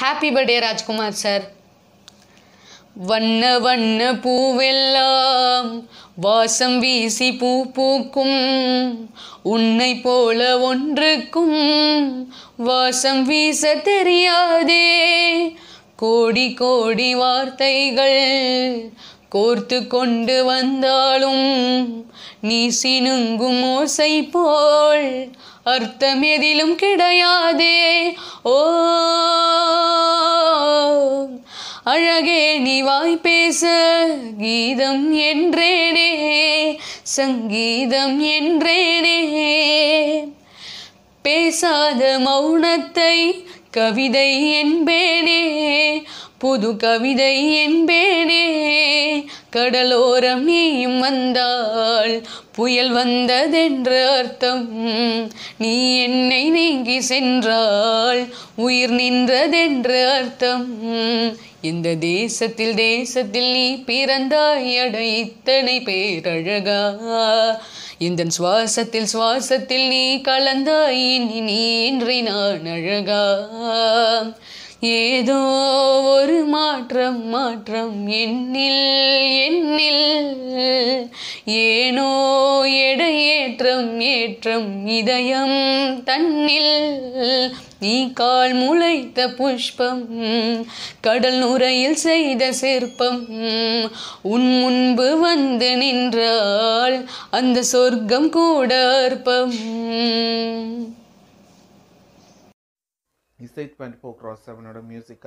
happy birthday Rajkumar sir வண்ண வண்ண பூவெல்லாம் வாசம் வீசி பூ பூக்கும் உன்னை போல ஒன்றுக்கும் வாசம் வீச தெரியாதே கோடி கோடி வார்த்தைகள் கோர்த்து கொண்டு வந்தாலும் நீ சினுங்கும் ஓசை போல் அர்த்தம் எதிலும் கிடையாதே ஓ அழகே நீ வாய் பேச கீதம் என்றேனே சங்கீதம் என்றேனே பேசாத மௌனத்தை கவிதை என்பேனே புது கவிதை என்பேனே கடலோரம் நீயும் வந்தாள் புயல் வந்ததென்று அர்த்தம் நீ என்னை நீங்கி சென்றாள் உயிர் நின்றதென்று அர்த்தம் இந்த தேசத்தில் தேசத்தில் நீ பிறந்தாயடை இத்தனை பேரழகா இந்த சுவாசத்தில் சுவாசத்தில் நீ கலந்தாய் நீ இன்றி நான் அழகா ஏதோ ஒரு மாற்றம் மாற்றம் என்னில் என்னில் ஏனோ எடையேற்றம் ஏற்றம் ஏற்றம் இதயம் தன்னில் நீ கால் முளைத்த புஷ்பம் கடல் நுரையில் செய்த சிற்பம் உன் முன்பு வந்து நின்றால் அந்த சொர்க்கம் கூட அற்பம் இசை டுவெண்ட்டி ஃபோர் க்ராஸ் செவனோட மியூசிக்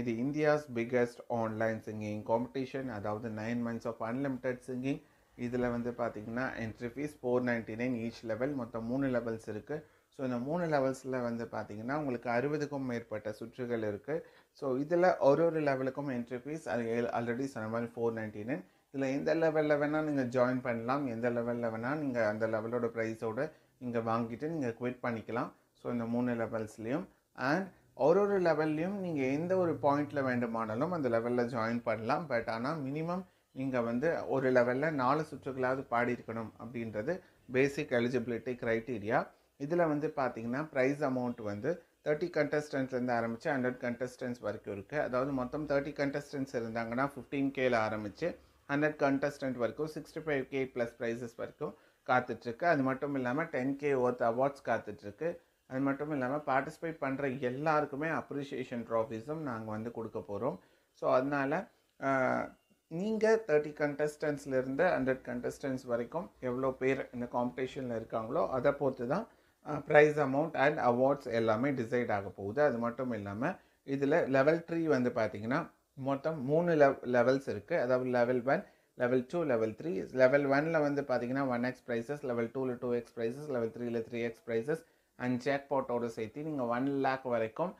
இது India's biggest online singing competition அதாவது nine months of unlimited singing இதில் வந்து பார்த்திங்கன்னா entry fees four ninety nine each level மொத்தம் மூணு லெவல்ஸ் இருக்குது ஸோ இந்த மூணு லெவல்ஸில் வந்து பார்த்திங்கன்னா உங்களுக்கு அறுபதுக்கும் மேற்பட்ட சுற்றுகள் இருக்குது ஸோ இதில் ஒரு ஒரு லெவலுக்கும் என்ட்ரி ஃபீஸ் அது ஆல்ரெடி சொன்ன மாதிரி ஃபோர் நைன்ட்டி நைன் இதில் எந்த லெவலில் வேணால் நீங்கள் ஜாயின் பண்ணலாம் எந்த லெவலில் வேணால் நீங்கள் அந்த லெவலோட ப்ரைஸோடு நீங்கள் வாங்கிட்டு நீங்கள் குவிட் பண்ணிக்கலாம் ஸோ இந்த மூணு லெவல்ஸ்லேயும் அண்ட் ஒரு ஒரு லெவல்லையும் நீங்கள் எந்த ஒரு பாயிண்டில் வேண்டுமானாலும் அந்த லெவலில் ஜாயின் பண்ணலாம் பட் ஆனால் மினிமம் நீங்கள் வந்து ஒரு லெவலில் நாலு சுற்றுகளாவது பாடியிருக்கணும் அப்படின்றது பேசிக் எலிஜிபிலிட்டி க்ரைட்டீரியா இதில் வந்து பார்த்திங்கன்னா ப்ரைஸ் அமௌண்ட் வந்து தேர்ட்டி கண்டஸ்டன்ஸ்லேருந்து ஆரம்பித்து ஹண்ட்ரட் கண்டஸ்டன்ஸ் வரைக்கும் இருக்குது அதாவது மொத்தம் தேர்ட்டி கண்டஸ்டன்ஸ் இருந்தாங்கன்னா ஃபிஃப்டீன் கேல ஆரம்பித்து ஹண்ட்ரட் கண்டஸ்டன்ட் வரைக்கும் sixty five K plus prizes வரைக்கும் காத்துட்ருக்கு அது மட்டும் இல்லாமல் டென் கே ஒர்த் அவார்ட்ஸ் காத்துட்ருக்கு அது மட்டும் இல்லாமல் பார்ட்டிசிபேட் பண்ணுற எல்லாருக்குமே அப்ரிஷியேஷன் ட்ராஃபிஸும் நாங்கள் வந்து கொடுக்க போகிறோம் ஸோ அதனால் நீங்கள் தேர்ட்டி கண்டஸ்டன்ஸ்லேருந்து ஹண்ட்ரட் கண்டஸ்டன்ஸ் வரைக்கும் எவ்வளோ பேர் இந்த காம்படிஷனில் இருக்காங்களோ அதை பொறுத்து தான் ப்ரைஸ் அமௌண்ட் அண்ட் அவார்ட்ஸ் எல்லாமே டிசைட் ஆக போகுது அது மட்டும் இல்லாமல் இதில் லெவல் த்ரீ வந்து பார்த்திங்கன்னா மொத்தம் மூணு லெவ் லெவல்ஸ் இருக்குது அதாவது level one level two level three level ஒனில் வந்து பார்த்திங்கன்னா ஒன் எக்ஸ் ப்ரைஸஸ் லெவல் டூவில் டூ எக்ஸ் ப்ரைஸஸ் லெவல் த்ரீயில் த்ரீ எக்ஸ் ப்ரைஸஸ் அண்ட் சேக் போட்டோடு சேர்த்து நீங்கள் ஒன் லேக் வரைக்கும்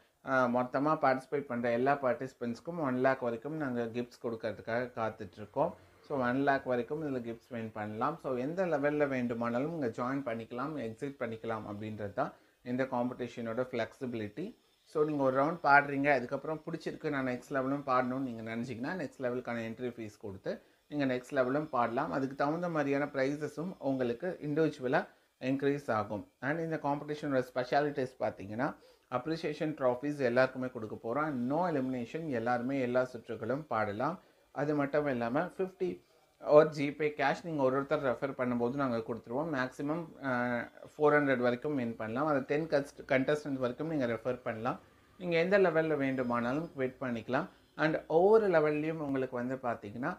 மொத்தமாக பார்ட்டிசிபேட் பண்ணுற எல்லா பார்ட்டிசிபெண்ட்ஸ்க்கும் ஒன் லேக் வரைக்கும் நாங்கள் கிஃப்ட்ஸ் கொடுக்கறதுக்காக காத்துட்ருக்கோம் ஸோ ஒன் லேக் வரைக்கும் இதில் கிஃப்ட்ஸ் வின் பண்ணலாம் ஸோ எந்த லெவலில் வேண்டுமானாலும் இங்கே ஜாயின் பண்ணிக்கலாம் எக்ஸிட் பண்ணிக்கலாம் அப்படின்றது தான் இந்த காம்படிஷனோட ஃப்ளெக்சிபிலிட்டி ஸோ நீங்கள் ஒரு ரவுண்ட் பாடுறீங்க அதுக்கப்புறம் பிடிச்சிருக்கு நான் நெக்ஸ்ட் லெவலும் பாடணும்னு நீங்கள் நினச்சிங்கன்னா நெக்ஸ்ட் லெவலுக்கான என்ட்ரி ஃபீஸ் கொடுத்து நீங்கள் நெக்ஸ்ட் லெவலும் பாடலாம் அதுக்கு தகுந்த மாதிரியான ப்ரைஸஸும் உங்களுக்கு இண்டிவிஜுவலாக இன்க்ரீஸ் ஆகும் அண்ட் இந்த காம்படிஷனோட ஸ்பெஷாலிட்டிஸ் பார்த்தீங்கன்னா அப்ரிசியேஷன் ட்ராஃபீஸ் எல்லாருக்குமே கொடுக்க போகிறோம் அண்ட் நோ எலிமினேஷன் எல்லாருமே எல்லா சுற்றுகளும் பாடலாம் அது மட்டும் இல்லாமல் ஃபிஃப்டி ஒரு ஜிபே கேஷ் நீங்கள் ஒரு ஒருத்தர் ரெஃபர் பண்ணும்போது நாங்கள் கொடுத்துருவோம் மேக்ஸிமம் ஃபோர் ஹண்ட்ரட் வரைக்கும் வின் பண்ணலாம் அது டென் கஸ்ட் கண்டஸ்டன்ட் வரைக்கும் நீங்கள் ரெஃபர் பண்ணலாம் நீங்கள் எந்த லெவலில் வேண்டுமானாலும் வெயிட் பண்ணிக்கலாம் அண்ட் ஒவ்வொரு லெவல்லையும் உங்களுக்கு வந்து பார்த்திங்கன்னா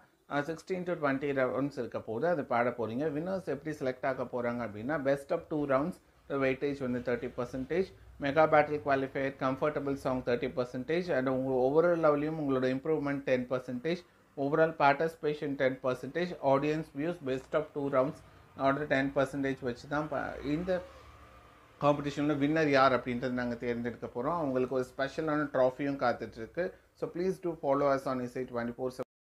சிக்ஸ்டீன் டு டுவெண்ட்டி ரவுண்ட்ஸ் இருக்க போது அது பாட போகிறீங்க வின்னர்ஸ் எப்படி செலக்ட் ஆக போகிறாங்க அப்படின்னா best of two rounds weightage வந்து thirty percentage mega battle qualifier comfortable song thirty percentage and உங்கள் ஒவ்வொரு லெவலையும் உங்களோட improvement ten percentage overall participation ten percentage audience views best of two rounds order ten percentage வச்சு தான் இந்த காம்படிஷனில் winner யார் அப்படின்றது நாங்கள் தேர்ந்தெடுக்க போகிறோம் அவங்களுக்கு ஒரு ஸ்பெஷலான ட்ராஃபியும் காத்துட்ருக்கு so please do follow us on Isai twenty four